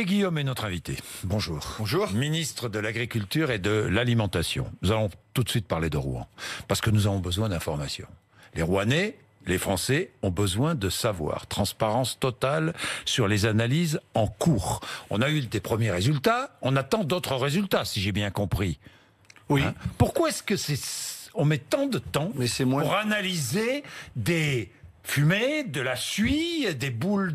Guillaume est notre invité. Bonjour. Bonjour. Ministre de l'Agriculture et de l'Alimentation. Nous allons tout de suite parler de Rouen, parce que nous avons besoin d'informations. Les Rouennais, les Français ont besoin de savoir. Transparence totale sur les analyses en cours. On a eu des premiers résultats, on attend d'autres résultats, si j'ai bien compris. Oui. Hein Pourquoi est-ce que c'est on met tant de temps pour analyser des fumée, de la suie, des boules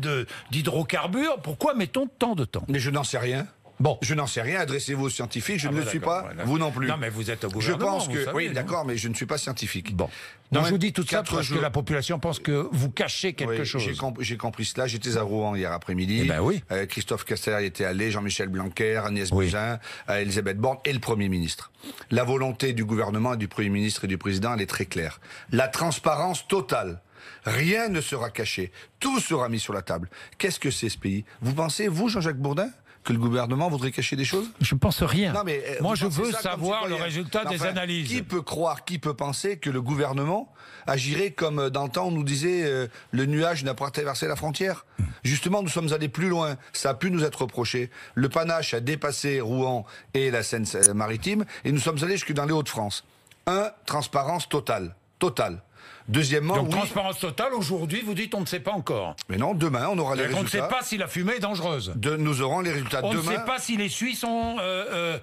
d'hydrocarbures. Pourquoi mettons tant de temps Mais je n'en sais rien. Bon, je n'en sais rien. Adressez-vous aux scientifiques. Je ah ne bah le suis pas. Vous non plus. Non, mais vous êtes au gouvernement. Je pense que oui, d'accord, mais je ne suis pas scientifique. Bon. Non, je vous dis tout ça parce que la population pense que vous cachez quelque chose. J'ai compris cela. J'étais à Rouen hier après-midi. Eh ben oui. Euh, Christophe Castaner était allé, Jean-Michel Blanquer, Agnès oui. Buzyn, euh, Elisabeth Borne et le Premier ministre. La volonté du gouvernement, du Premier ministre et du Président, elle est très claire. La transparence totale Rien ne sera caché. Tout sera mis sur la table. Qu'est-ce que c'est ce pays Vous pensez, vous, Jean-Jacques Bourdin que le gouvernement voudrait cacher des choses Je pense rien. Euh, Moi, je veux savoir le résultat des analyses. Qui peut croire, qui peut penser que le gouvernement agirait comme euh, d'antan, on nous disait euh, le nuage n'a pas traversé la frontière Justement, nous sommes allés plus loin. Ça a pu nous être reproché. Le panache a dépassé Rouen et la Seine-Maritime et nous sommes allés jusque dans les Hauts-de-France. Un, transparence totale. Totale. Deuxièmement, donc transparence totale. Aujourd'hui, vous dites on ne sait pas encore. Mais non, demain on aura les résultats. On ne sait pas si la fumée est dangereuse. nous aurons les résultats demain. On ne sait pas si les suies sont euh, euh,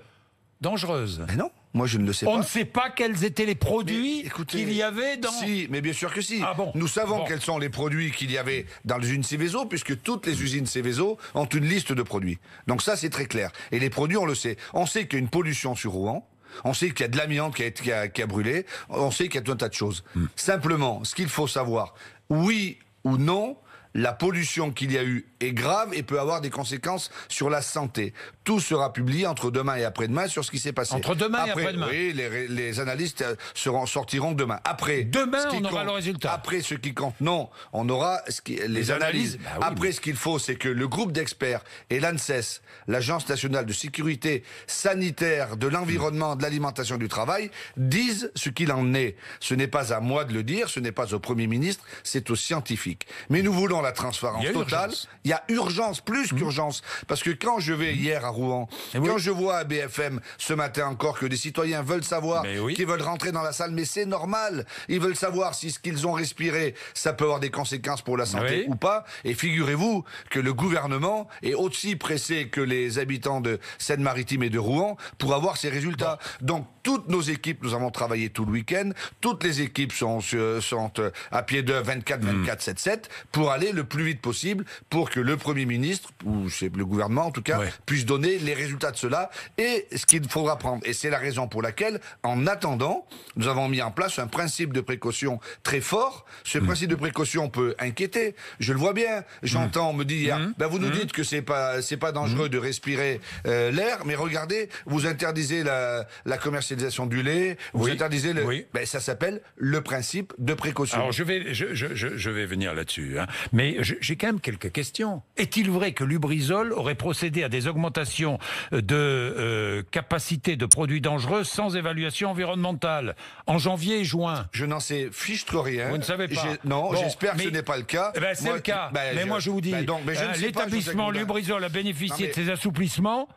dangereuses. Mais non. Moi, je ne le sais pas. On ne sait pas quels étaient les produits qu'il y avait dans. Si, mais bien sûr que si. Ah bon Nous savons quels sont les produits qu'il y avait dans les usines Céveso, puisque toutes les usines Céveso ont une liste de produits. Donc ça, c'est très clair. Et les produits, on le sait. On sait qu'il y a une pollution sur Rouen. On sait qu'il y a de l'amiante qui a, brûlé. On sait qu'il y a tout un tas de choses. Hmm. Simplement, ce qu'il faut savoir, oui ou non, la pollution qu'il y a eu est grave et peut avoir des conséquences sur la santé. Tout sera publié entre demain et après-demain sur ce qui s'est passé. Entre demain et après-demain. Oui, les, les analystes euh, seront, sortiront demain. Après. Demain, on aura le résultat. Après ce qui compte, non, on aura ce les, analyses. Bah après, ce qu'il faut, c'est que le groupe d'experts et l'ANSES, l'Agence nationale de sécurité sanitaire de l'environnement, de l'alimentation, et du travail, disent ce qu'il en est. Ce n'est pas à moi de le dire, ce n'est pas au Premier ministre, c'est aux scientifiques. Mais nous voulons la transparence totale. Il y a urgence, plus hmm. qu'urgence. Parce que quand je vais hier à Rouen, eh quand je vois à BFM ce matin encore que des citoyens veulent savoir, qu'ils veulent rentrer dans la salle, mais c'est normal. Ils veulent savoir si ce qu'ils ont respiré, ça peut avoir des conséquences pour la santé ou pas. Et figurez-vous que le gouvernement est aussi pressé que les habitants de Seine-Maritime et de Rouen pour avoir ces résultats. Donc toutes nos équipes, nous avons travaillé tout le week-end. Toutes les équipes sont, euh, sont euh, à pied de 24, 24, 7, 7 pour aller le plus vite possible pour que le Premier ministre, ou c'est le gouvernement en tout cas, puisse donner les résultats de cela et ce qu'il faudra prendre. Et c'est la raison pour laquelle, en attendant, nous avons mis en place un principe de précaution très fort. Ce hmm. principe de précaution peut inquiéter. Je le vois bien. J'entends, hmm. me dit hmm. ben, vous nous dites que c'est pas, c'est pas dangereux de respirer euh, l'air, mais regardez, vous interdisez la, la commercialisation du lait, vous interdisez le... Ben, ça s'appelle le principe de précaution. Alors je vais, je, je, je vais venir là-dessus, hein. mais j'ai quand même quelques questions. Est-il vrai que Lubrizol aurait procédé à des augmentations de euh, capacité de produits dangereux sans évaluation environnementale en janvier et juin Je n'en sais fichtre rien. Vous ne savez pas Non, j'espère que ce n'est pas le cas. Eh ben, c'est le cas, ben, mais moi je vous dis, ben, hein, l'établissement Lubrizol a bénéficié de ces assouplissements.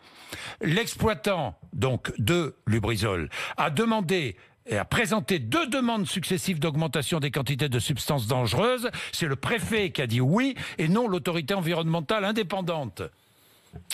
L'exploitant donc de Lubrizol a demandé et a présenté deux demandes successives d'augmentation des quantités de substances dangereuses. C'est le préfet qui a dit oui et non l'autorité environnementale indépendante.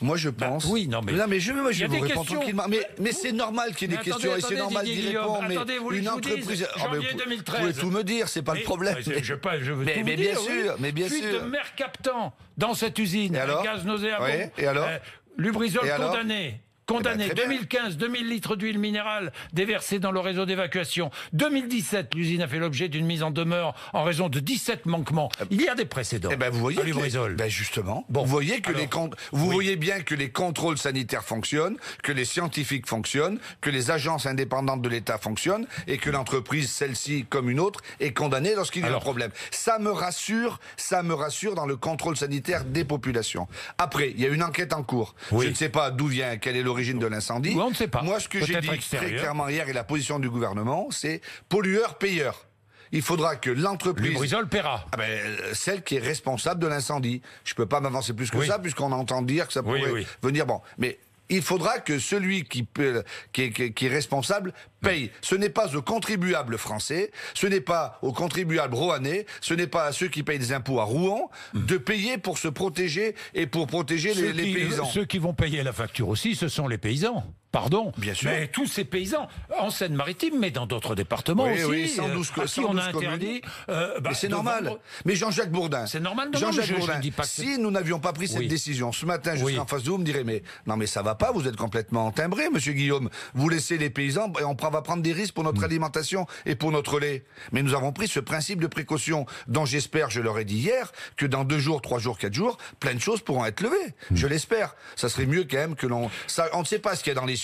Moi, je pense. Bah oui, non, mais. Non, mais je, moi, je vous réponds tranquillement. Mais, mais c'est normal qu'il y ait des questions et c'est normal d'y répondre. Mais attendez, vous une entreprise. Oh, ah, 2013. vous, pouvez tout me dire, c'est pas le problème. Mais, je, veux bien dire, sûr, oui. mais bien Fuite sûr. de mer captant dans cette usine, et alors gaz nauséabond. Oui, et alors euh, Lubrizol condamné. Condamné. 2015, eh 2000 ben, litres d'huile minérale déversés dans le réseau d'évacuation. 2017, l'usine a fait l'objet d'une mise en demeure en raison de 17 manquements. Ah il y a des précédents. Eh ben, vous voyez, ben justement, vous voyez que les vous voyez bien que les contrôles sanitaires fonctionnent, que les scientifiques fonctionnent, que les agences indépendantes de l'État fonctionnent et que l'entreprise, celle-ci comme une autre, est condamnée lorsqu'il y a un problème. Ça me rassure, ça me rassure dans le contrôle sanitaire des populations. Après, il y a une enquête en cours. Je ne sais pas d'où vient, quel est le de l'incendie. On ne sait pas. Moi, ce que j'ai dit très clairement hier et la position du gouvernement, c'est pollueur-payeur il faudra que l'entreprise. Lubrizol paiera. Ah ben, euh, celle qui est responsable de l'incendie. Je ne peux pas m'avancer plus que ça, puisqu'on entend dire que ça pourrait venir. Bon, mais il faudra que celui qui, est, responsable paye. Ce n'est pas aux contribuables français, ce n'est pas aux contribuables rouennais, ce n'est pas à ceux qui payent des impôts à Rouen hmm. de payer pour se protéger et pour protéger les euh, paysans. Ceux qui vont payer la facture aussi, ce sont les paysans. Pardon. Bien sûr. Mais tous ces paysans, en Seine-Maritime, mais dans d'autres départements aussi, oui, 112, à on a interdit. Euh, bah, mais c'est normal. Mais Jean-Jacques Bourdin. C'est normal. Jean-Jacques Bourdin. si nous n'avions pas pris cette décision ce matin, je en face de vous, vous me direz mais non, mais ça va pas. Vous êtes complètement timbré, Monsieur Guillaume. Vous laissez les paysans et on va prendre des risques pour notre mm. alimentation et pour notre lait. Mais nous avons pris ce principe de précaution, dont j'espère, je leur ai dit hier, que dans deux jours, trois jours, quatre jours, plein de choses pourront être levées. Mm. Je l'espère. Ça serait mieux quand même que l'on. Ça, on ne sait pas ce qu'il y a dans les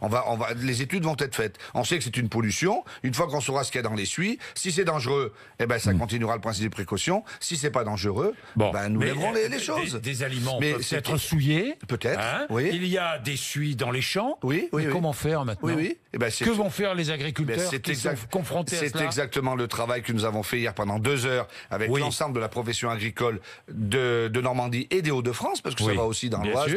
on va, on va, les études vont être faites. On sait que c'est une pollution. Une fois qu'on saura ce qu'il y a dans les suies, si c'est dangereux, eh ben, ça hmm. continuera le principe de précaution. Si c'est pas dangereux, ben, nous lèverons les, choses. Des, aliments mais peuvent être souillés. Peut-être. Hein oui. Il y a des suies dans les champs. Oui, oui, comment faire maintenant oui. Eh ben, que vont faire les agriculteurs ben, qui sont confrontés à cela C'est exactement le travail que nous avons fait hier pendant deux heures avec l'ensemble de la profession agricole de, Normandie et des Hauts-de-France, parce que ça va aussi dans l'Oise,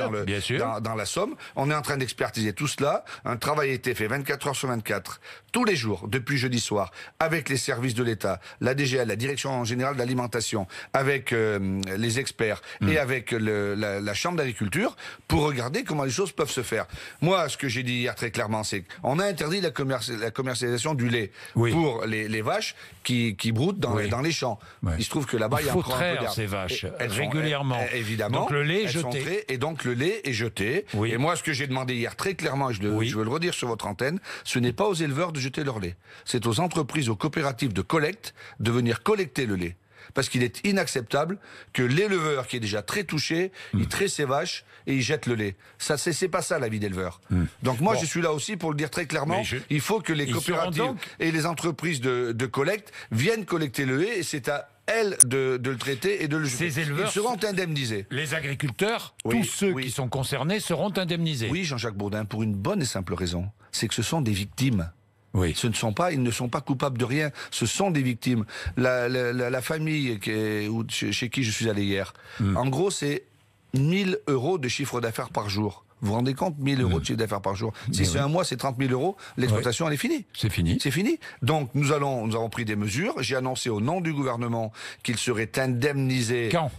dans, dans, la Somme. On est en train d'expertiser tout cela. Un travail a été fait 24 heures sur 24, tous les jours, depuis jeudi soir, avec les services de l'État, la DGL, la Direction Générale de l'Alimentation, avec euh, les experts et hmm. avec la, la Chambre d'agriculture, pour regarder comment les choses peuvent se faire. Moi, ce que j'ai dit hier très clairement, c'est qu'on a interdit la, commercialisation du lait pour les, vaches qui, qui broutent dans, les, dans les champs. Il se trouve que là-bas, il y a faut un traire ces vaches régulièrement. Eh, évidemment. Donc le lait est jeté. et donc le lait est jeté. Et moi, ce que j'ai demandé hier très clairement, et je veux le redire sur votre antenne, ce n'est pas aux éleveurs de jeter leur lait. C'est aux entreprises, aux coopératives de collecte de venir collecter le lait parce qu'il est inacceptable que l'éleveur qui est déjà très touché, il hmm. traite ses vaches et il jette le lait. Ça, c'est pas ça la vie d'éleveur. Hmm. Donc moi, je suis là aussi pour le dire très clairement. Il faut que les coopératives et les entreprises de, collecte viennent collecter le lait et c'est à elles de, le traiter et de le juger. Ces éleveurs seront indemnisés. Les agriculteurs, tous ceux qui sont concernés, seront indemnisés. Oui, Jean-Jacques Bourdin, pour une bonne et simple raison, c'est que ce sont des victimes. Oui. Ce ne sont pas, ils ne sont pas coupables de rien. Ce sont des victimes. La, famille chez qui je suis allé hier, hmm. en gros, c'est 1000 euros de chiffre d'affaires par jour. Vous vous rendez compte 1000 euros de hmm. chiffre d'affaires par jour. Ben si c'est un mois, c'est 30 000 euros, l'exploitation, elle est finie. C'est fini. C'est fini. Donc, nous allons, nous avons pris des mesures. J'ai annoncé au nom du gouvernement qu'il serait indemnisé. Quand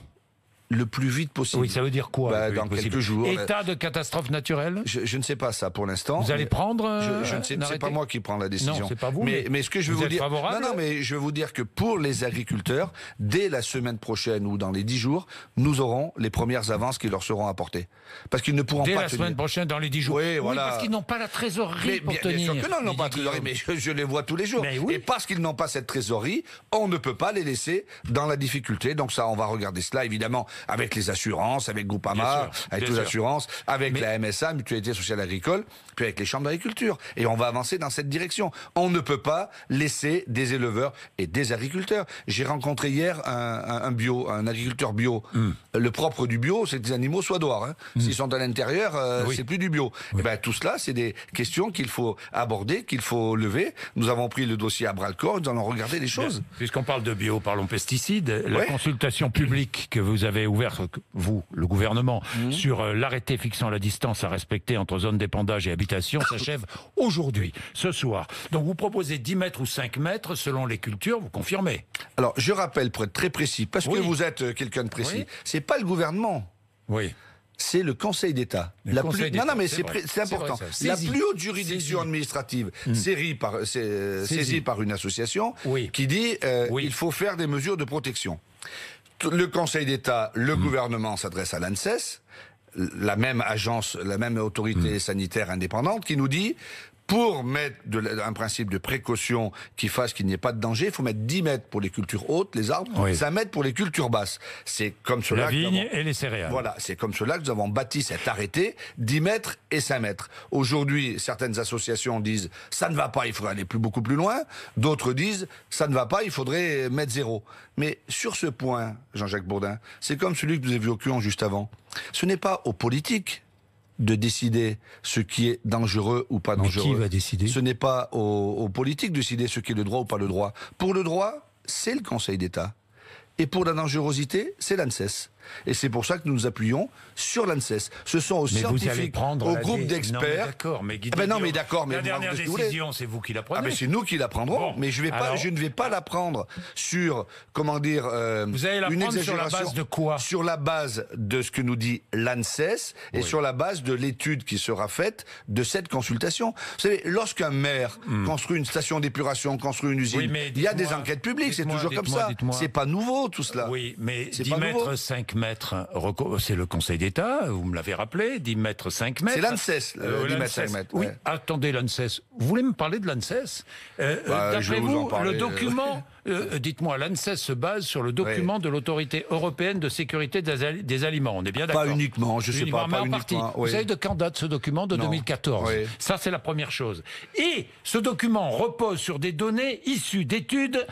le plus vite possible. Oui, ça veut dire quoi bah, Dans quelques jours. État de catastrophe naturelle je, ne sais pas ça pour l'instant. Vous allez prendre euh, Je, ne sais pas moi qui prends la décision. Non, c'est pas vous. Mais, mais, ce que je veux vous, dire, non, non, mais je veux vous dire que pour les agriculteurs, dès la semaine prochaine ou dans les 10 jours, nous aurons les premières avances qui leur seront apportées, parce qu'ils ne pourront pas. Dès la semaine prochaine, dans les 10 jours. Oui, oui parce qu'ils n'ont pas la trésorerie pour tenir. Bien sûr que non, ils n'ont pas la trésorerie, mais je, les vois tous les jours. Oui. Et parce qu'ils n'ont pas cette trésorerie, on ne peut pas les laisser dans la difficulté. Donc ça, on va regarder cela évidemment avec les assurances, avec Goupama avec les assurances, avec la MSA, Mutualité Sociale Agricole, puis avec les chambres d'agriculture. Et on va avancer dans cette direction. On ne peut pas laisser des éleveurs et des agriculteurs. J'ai rencontré hier un, bio, un agriculteur bio. Hmm. Le propre du bio, c'est que les animaux soient dehors. Hein. Hmm. S'ils sont à l'intérieur, euh, c'est plus du bio. Et eh ben, tout cela, c'est des questions qu'il faut aborder, qu'il faut lever. Nous avons pris le dossier à bras-le-corps, nous allons regarder les choses. Puisqu'on parle de bio, parlons pesticides. La consultation publique que vous avez ouvert, vous, le gouvernement, mmh. sur euh, l'arrêté fixant la distance à respecter entre zone d'épandage et habitation s'achève aujourd'hui, ce soir. Donc vous proposez 10 mètres ou 5 mètres selon les cultures, vous confirmez Alors je rappelle pour être très précis, parce que vous êtes euh, quelqu'un de précis, c'est pas le gouvernement. Oui c'est le Conseil d'État. Non, non, mais c'est important. la plus haute juridiction administrative mmh. euh, saisie, par, une association qui dit qu'il il faut faire des mesures de protection le Conseil d'État, le mm. gouvernement s'adresse à l'ANSES, la même agence, la même autorité mm. sanitaire indépendante, qui nous dit pour mettre un principe de précaution qui fasse qu'il n'y ait pas de danger, il faut mettre 10 mètres pour les cultures hautes, les arbres, et 5 mètres pour les cultures basses. C'est comme cela. La et les céréales. Voilà, c'est comme cela que nous avons bâti cet arrêté, 10 mètres et 5 mètres. Aujourd'hui, certaines associations disent ça ne va pas, il faudrait aller plus, beaucoup plus loin. D'autres disent ça ne va pas, il faudrait mettre zéro. Mais sur ce point, Jean-Jacques Bourdin, c'est comme celui que nous évoquions juste avant. Ce n'est pas aux politiques de décider ce qui est dangereux ou pas dangereux. qui va décider Ce n'est pas aux, aux politiques de décider ce qui est le droit ou pas le droit. Pour le droit, c'est le Conseil d'État. Et pour la dangerosité, c'est l'ANSES. Et c'est pour ça que nous nous appuyons sur l'ANSES. Ce sont aux scientifiques, au groupe d'experts. mais, ah ben non, mais d'accord, mais la dernière décision, c'est vous qui la ah ben, prenez. c'est nous qui la prendrons, mais je, vais pas, je ne vais pas la prendre sur comment dire euh, la une sur la base de quoi Sur la base de ce que nous dit l'ANSES et sur la base de l'étude qui sera faite de cette consultation. Vous savez, lorsqu'un maire hmm. construit une station d'épuration, construit une usine, il y a des enquêtes publiques, c'est toujours comme ça. C'est pas nouveau tout cela. Oui, mais 10 mètres, 5 mètres, c'est le Conseil d'État, vous me l'avez rappelé, 10 mètres 5 mètres. C'est l'ANSES, euh, Oui, attendez l'ANSES. Vous voulez me parler de l'ANSES euh, bah, D'après vous, le euh, document, dites-moi, l'ANSES se base sur le document de l'Autorité européenne de sécurité des, aliments, on est bien d'accord Pas uniquement, je ne sais pas, pas Vous savez de quand date ce document De 2014. Ça, c'est la première chose. Et ce document repose sur des données issues d'études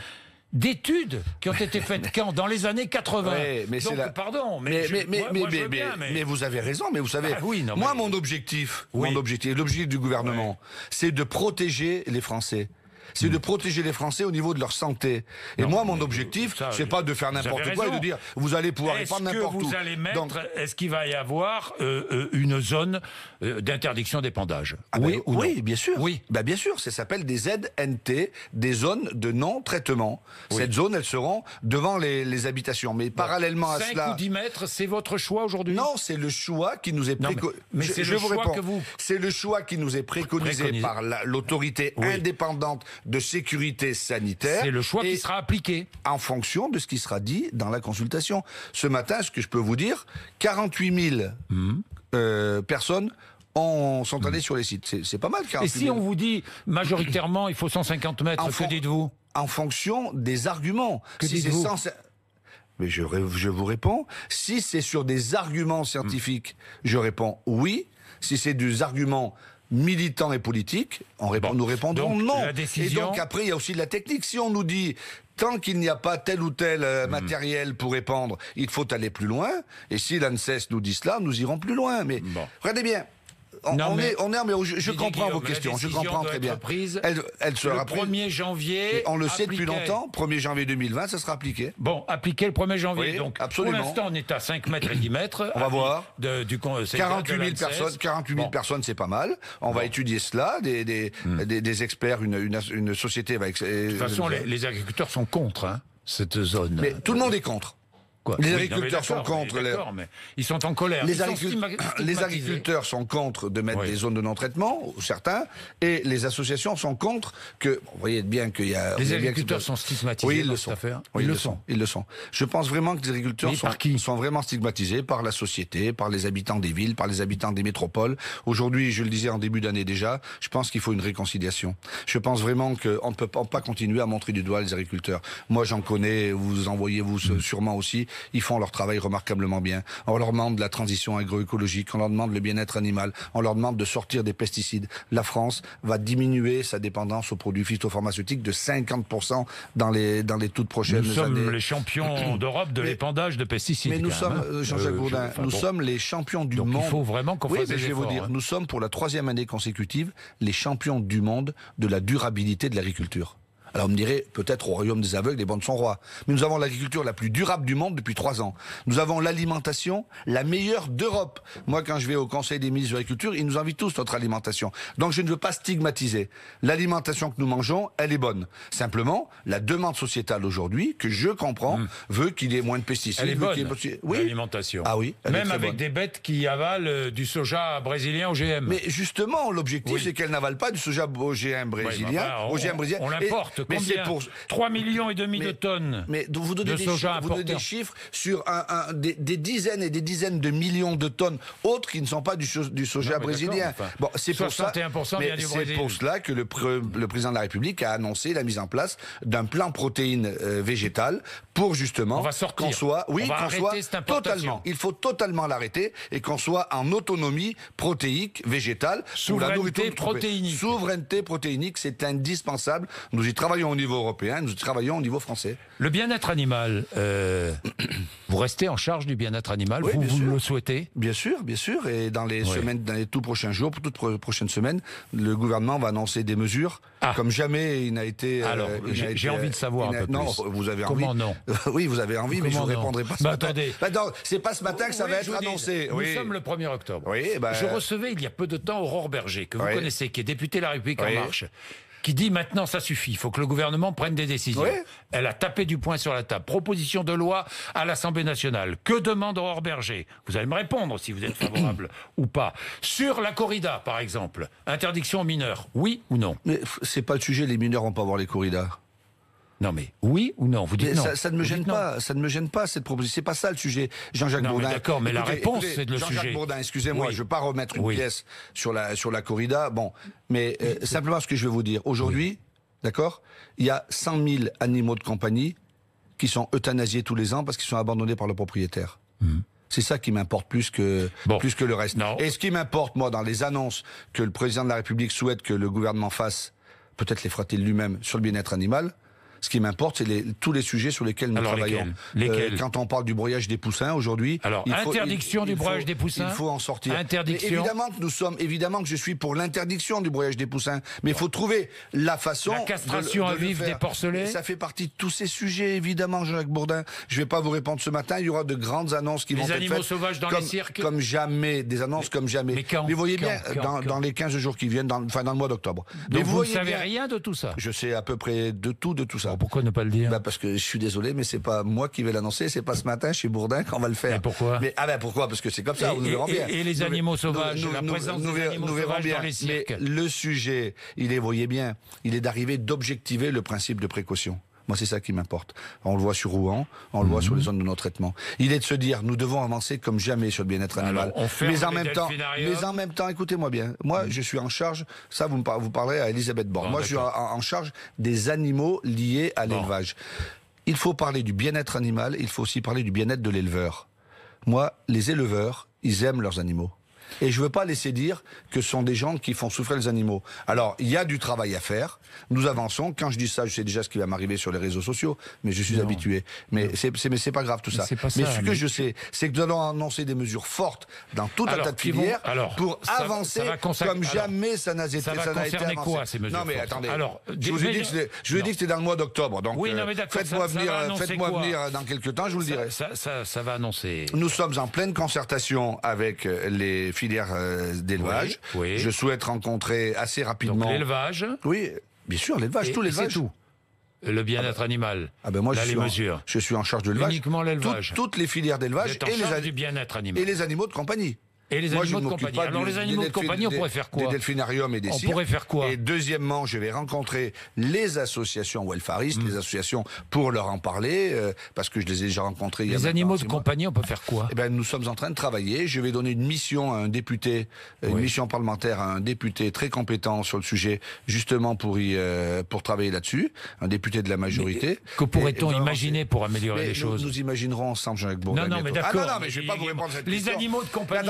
d'études qui ont été faites quand Dans les années 80. mais pardon, mais, vous avez raison, mais vous savez, ah oui, non, moi, mon objectif, mon objectif, l'objectif du gouvernement, c'est de protéger les Français c'est hmm. de protéger les Français au niveau de leur santé. Et moi, mon objectif, c'est pas de faire n'importe quoi et de dire vous allez pouvoir y n'importe où. Donc, est-ce qu'il va y avoir euh, euh, une zone euh, d'interdiction d'épandage ah ben Oui, oui, bien sûr. Oui, ben, bien sûr. Ça s'appelle des ZNT, des zones de non-traitement. Cette zone, elles seront devant les, habitations. Mais parallèlement à cela, 5 ou 10 mètres, c'est votre choix aujourd'hui Non, c'est le choix qui nous est préconisé. Mais, que vous. C'est le choix qui nous est préconisé, par l'autorité indépendante de sécurité sanitaire. C'est le choix qui sera appliqué. En fonction de ce qui sera dit dans la consultation. Ce matin, ce que je peux vous dire, 48 000 hmm. euh, personnes ont sont allées sur les sites. C'est pas mal. Et si on vous dit majoritairement il faut 150 mètres, en que dites-vous En fonction des arguments. Que dites-vous mais je, vous réponds, si c'est sur des arguments scientifiques, je réponds oui. Si c'est des arguments militants et politiques on répond, nous répondons non. Et donc après, il y a aussi de la technique. Si on nous dit tant qu'il n'y a pas tel ou tel euh, hmm. matériel pour répandre, il faut aller plus loin. Et si l'ANSES nous dit cela, nous irons plus loin. Mais regardez bien, on, on est, on est, mais je, comprends vos questions, je comprends très bien. Prise elle, elle sera le 1er janvier. on le sait depuis longtemps, 1er janvier 2020, ça sera appliqué. Bon, appliqué le 1er janvier. donc, absolument. pour l'instant, on est à 5 mètres et 10 mètres. On va voir. De, du, 48 000 personnes, 48 000 personnes, c'est pas mal. On va étudier cela. Des, hmm. des, des, experts, une, une, une, société va. De toute façon, euh, les, les agriculteurs sont contre hein, cette zone. Mais tout le monde est contre. Les agriculteurs sont contre. Les... ils sont en colère. Les, agriculteurs sont contre de mettre des zones de non-traitement, certains, et les associations sont contre que. vous voyez bien qu'il y a. Les agriculteurs sont stigmatisés. Oui, ils sont. Affaire. Oui, ils, le sont. Ils le sont. Je pense vraiment que les agriculteurs sont, qui sont, vraiment stigmatisés par la société, par les habitants des villes, par les habitants des métropoles. Aujourd'hui, je le disais en début d'année déjà, je pense qu'il faut une réconciliation. Je pense vraiment qu'on ne peut pas continuer à montrer du doigt les agriculteurs. Moi, j'en connais. Vous envoyez vous sûrement aussi ils font leur travail remarquablement bien. On leur demande la transition agroécologique, on leur demande le bien-être animal, on leur demande de sortir des pesticides. La France va diminuer sa dépendance aux produits phytopharmaceutiques de 50% dans les, dans les toutes prochaines années. – nous sommes les champions d'Europe de l'épandage de pesticides. Mais nous sommes, euh, hein. Jean-Jacques euh, nous sommes les champions du monde. Il faut vraiment qu'on oui, mais je vais vous dire, hein. nous sommes pour la troisième année consécutive les champions du monde de la durabilité de l'agriculture. Alors on me dirait peut-être au royaume des aveugles, les bandes sont rois. Mais nous avons l'agriculture la plus durable du monde depuis trois ans. Nous avons l'alimentation la meilleure d'Europe. Moi, quand je vais au Conseil des ministres de l'Agriculture, ils nous invitent tous notre alimentation. Donc je ne veux pas stigmatiser. L'alimentation que nous mangeons, elle est bonne. Simplement, la demande sociétale aujourd'hui, que je comprends, hmm. veut qu'il y ait moins de pesticides. Elle est bonne, l'alimentation. Ah oui. Même avec des bêtes qui avalent euh, du soja brésilien OGM. Mais justement, l'objectif, c'est qu'elles n'avalent pas du soja OGM brésilien. OGM bah, bah, brésilien. On l'importe pour... 3 millions et demi de tonnes. Mais vous chiffres, vous donnez des chiffres sur des, dizaines et des dizaines de millions de tonnes autres qui ne sont pas du, soja brésilien. bon, c'est pour ça. c'est pour cela que le, président de la République a annoncé la mise en place d'un plan protéines euh, végétale végétales pour justement qu'on soit, oui, soit totalement. Il faut totalement l'arrêter et qu'on soit en autonomie protéique végétale. Souveraineté la protéinique. Souveraineté protéinique, c'est indispensable. Nous y travaillons travaillons au niveau européen, nous travaillons au niveau français. Le bien-être animal, euh, vous restez en charge du bien-être animal, vous, vous le souhaitez Bien sûr, bien sûr. Et dans les semaines, dans les tout prochains jours, pour toutes les prochaines semaines, le gouvernement va annoncer des mesures ah. comme jamais il n'a été. Euh, Alors, j'ai envie de savoir un peu plus. Non, vous avez Comment envie. non Oui, vous avez envie, mais je ne répondrai pas. Bah, ce bah, Mais attendez. c'est pas ce matin que ça va être annoncé. Nous sommes le 1er octobre. Bah. Je recevais il y a peu de temps Aurore Berger, que vous connaissez, qui est député de La République en marche qui dit maintenant ça suffit, il faut que le gouvernement prenne des décisions. Elle a tapé du poing sur la table. Proposition de loi à l'Assemblée nationale. Que demande Aurore Berger Vous allez me répondre si vous êtes favorable ou pas. Sur la corrida, par exemple, interdiction aux mineurs, oui ou non Mais c'est pas le sujet, les mineurs vont pas voir les corridas. Non, mais oui ou non Vous dites non. Ça, ne me gêne pas. Ça ne me gêne pas cette proposition. C'est pas ça le sujet, Jean-Jacques Bourdin. D'accord, mais la réponse c'est le sujet. Jean-Jacques Bourdin, excusez-moi, je ne veux pas remettre une pièce sur la sur la corrida. Bon, mais euh, simplement ce que je vais vous dire aujourd'hui, d'accord Il y a 100 000 animaux de compagnie qui sont euthanasiés tous les ans parce qu'ils sont abandonnés par le propriétaire. Mmh. C'est ça qui m'importe plus que plus que le reste. Non. Et ce qui m'importe moi dans les annonces que le président de la République souhaite que le gouvernement fasse, peut-être les fera il lui-même sur le bien-être animal, ce qui m'importe, c'est tous les sujets sur lesquels nous travaillons. Euh, quand on parle du broyage des poussins aujourd'hui, Alors, interdiction du broyage des poussins. Il faut en sortir. évidemment que nous sommes, évidemment que je suis pour l'interdiction du broyage des poussins, mais il faut trouver la façon. La castration à vivre des porcelets. ça fait partie de tous ces sujets, évidemment, jacques Bourdin. Je ne vais pas vous répondre ce matin. Il y aura de grandes annonces qui vont être faites. Les animaux sauvages dans les cirques. Comme jamais, des annonces comme jamais. Mais, vous voyez bien, dans, les 15 jours qui viennent, dans, enfin dans le mois d'octobre. mais vous ne savez rien de tout ça. Je sais à peu près de tout, de tout ça. Alors pourquoi ne pas le dire bah, Parce que je suis désolé, mais c'est pas moi qui vais l'annoncer, c'est pas ce matin chez Bourdin qu'on va le faire. pourquoi Ah ben pourquoi Parce que c'est comme ça, et, nous verrons bien. Et, les animaux sauvages, nous, verrons bien. Mais le sujet, il est, voyez bien, il est d'arriver d'objectiver le principe de précaution. Moi, c'est ça qui m'importe. On le voit sur Rouen, on le voit sur les mhm. zones de nos traitement Il est de se dire, nous devons avancer comme jamais sur le bien-être animal. mais en même temps, mais en même temps, écoutez-moi bien. Moi, mhm. je suis en charge. Ça, vous parlez, vous à Elisabeth Borne. Moi, je suis en, charge des animaux liés à l'élevage. Il faut parler du bien-être animal. Il faut aussi parler du bien-être de l'éleveur. Moi, les éleveurs, ils aiment leurs animaux. Et je ne veux pas laisser dire que ce sont des gens qui font souffrir les animaux. Alors, il y a du travail à faire. Nous avançons. Quand je dis ça, je sais déjà ce qui va m'arriver sur les réseaux sociaux, mais je suis habitué. Mais ce mais c'est pas grave tout ça. Mais, ce que je sais, c'est que nous allons annoncer des mesures fortes dans tout un tas de filières pour avancer comme jamais ça n'a été. Ça va concerner quoi ces mesures Non mais attendez. je vous ai dit que c'était dans le mois d'octobre. Donc, oui, euh, faites-moi venir, faites venir dans quelques temps, je vous le dirai. Ça, ça va annoncer. Nous sommes en pleine concertation avec euh, les filière euh, d'élevage. Oui, Je souhaite rencontrer assez rapidement. l'élevage Oui, bien sûr, l'élevage, tout c'est tout le bien-être animal. Ah ben moi, je, suis en, je suis en charge de l'élevage. Uniquement l'élevage. toutes les filières d'élevage Et les animaux de compagnie. Et les animaux de compagnie. Alors, les animaux de compagnie, on pourrait faire quoi Des delphinariums et des On pourrait faire quoi Et deuxièmement, je vais rencontrer les associations welfaristes, hmm. les associations pour leur en parler, euh, parce que je les ai déjà rencontrés. Les animaux de compagnie, on peut faire quoi Eh ben, nous sommes en train de travailler. Je vais donner une mission à un député, une mission parlementaire à un député très compétent sur le sujet, justement pour y, euh, pour travailler là-dessus, un député de la majorité. que pourrait-on imaginer pour améliorer les choses Nous imaginerons ensemble, jean luc Non, non, mais ah, d'accord. pas répondre cette les question. Les animaux de compagnie.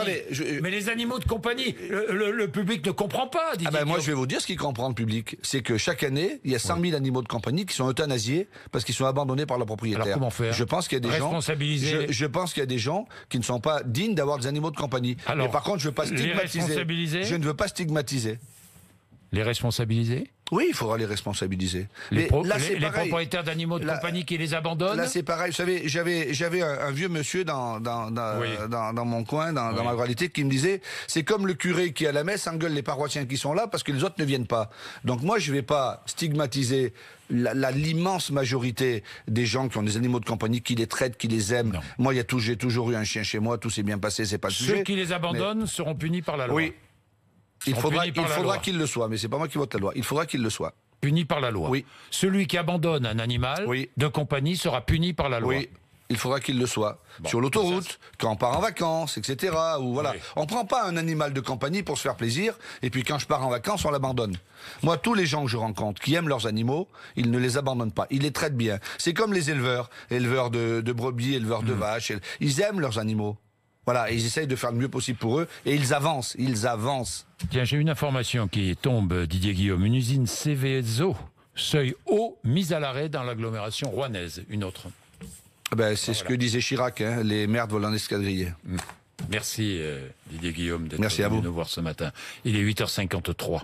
Mais les animaux de compagnie, le, public ne comprend pas. Ah ben moi, je vais vous dire ce qu'il comprend le public. C'est que chaque année, il y a 100 000 animaux de compagnie qui sont euthanasiés parce qu'ils sont abandonnés par leur propriétaire. Alors comment faire Je pense qu'il y a des gens. Je, pense qu'il y a des gens qui ne sont pas dignes d'avoir des animaux de compagnie. Alors, Mais par contre, je veux pas stigmatiser. Je ne veux pas stigmatiser. Les responsabiliser oui, il faudra les responsabiliser. Les, propriétaires d'animaux de compagnie qui les abandonnent. Là, c'est pareil. Vous savez, j'avais, un, vieux monsieur dans dans, mon coin, dans, ma ruralité, qui me disait c'est comme le curé qui à la messe engueule les paroissiens qui sont là parce que les autres ne viennent pas. Donc moi, je vais pas stigmatiser l'immense majorité des gens qui ont des animaux de compagnie, qui les traitent, qui les aiment. Moi, il tout, j'ai toujours eu un chien chez moi, tout s'est bien passé, c'est pas le Ceux qui les abandonnent seront punis par la loi. Il faudra, faudra qu'il le soit, mais c'est pas moi qui vote la loi. Il faudra qu'il le soit. Puni par la loi. Oui. Celui qui abandonne un animal de compagnie sera puni par la loi. Oui. Il faudra qu'il le soit. Sur l'autoroute, quand on part en vacances, etc. Ou voilà. On prend pas un animal de compagnie pour se faire plaisir, et puis quand je pars en vacances, on l'abandonne. Moi, tous les gens que je rencontre qui aiment leurs animaux, ils ne les abandonnent pas. Ils les traitent bien. C'est comme les éleveurs. Éleveurs de, brebis, éleveurs de hmm. vaches. Ils aiment leurs animaux. Voilà, ils essayent de faire le mieux possible pour eux et ils avancent, ils avancent. Tiens, j'ai une information qui tombe, Didier Guillaume. Une usine CVSO, seuil haut, mise à l'arrêt dans l'agglomération rouennaise. Une autre. Ah ben, c'est ce que disait Chirac, hein, les merdes volent en escadrille. Mm. — Merci euh, Didier Guillaume d'être venu nous voir ce matin. Il est 8h53.